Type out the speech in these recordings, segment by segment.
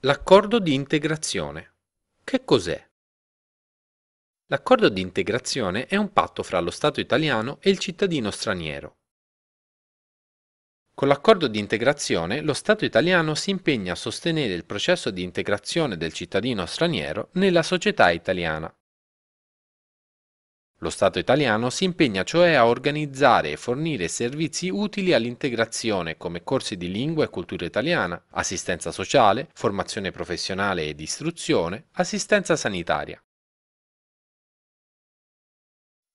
L'accordo di integrazione. Che cos'è? L'accordo di integrazione è un patto fra lo Stato italiano e il cittadino straniero. Con l'accordo di integrazione lo Stato italiano si impegna a sostenere il processo di integrazione del cittadino straniero nella società italiana. Lo Stato italiano si impegna cioè a organizzare e fornire servizi utili all'integrazione come corsi di lingua e cultura italiana, assistenza sociale, formazione professionale ed istruzione, assistenza sanitaria.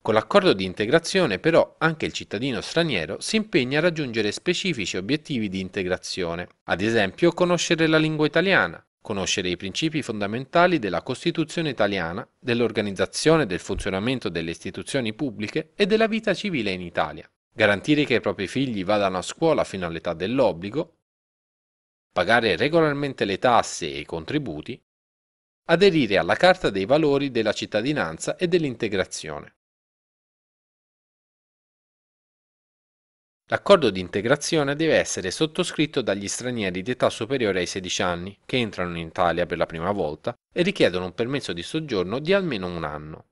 Con l'accordo di integrazione però anche il cittadino straniero si impegna a raggiungere specifici obiettivi di integrazione, ad esempio conoscere la lingua italiana, conoscere i principi fondamentali della Costituzione italiana, dell'organizzazione e del funzionamento delle istituzioni pubbliche e della vita civile in Italia, garantire che i propri figli vadano a scuola fino all'età dell'obbligo, pagare regolarmente le tasse e i contributi, aderire alla Carta dei valori della cittadinanza e dell'integrazione. L'accordo di integrazione deve essere sottoscritto dagli stranieri di età superiore ai 16 anni, che entrano in Italia per la prima volta e richiedono un permesso di soggiorno di almeno un anno.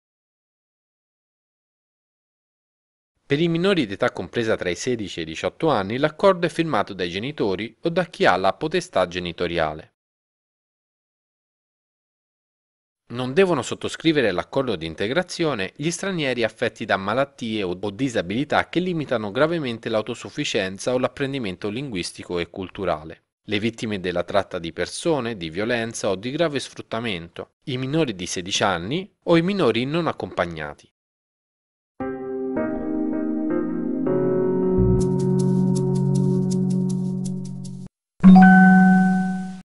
Per i minori di età compresa tra i 16 e i 18 anni l'accordo è firmato dai genitori o da chi ha la potestà genitoriale. Non devono sottoscrivere l'accordo di integrazione gli stranieri affetti da malattie o disabilità che limitano gravemente l'autosufficienza o l'apprendimento linguistico e culturale. Le vittime della tratta di persone, di violenza o di grave sfruttamento, i minori di 16 anni o i minori non accompagnati.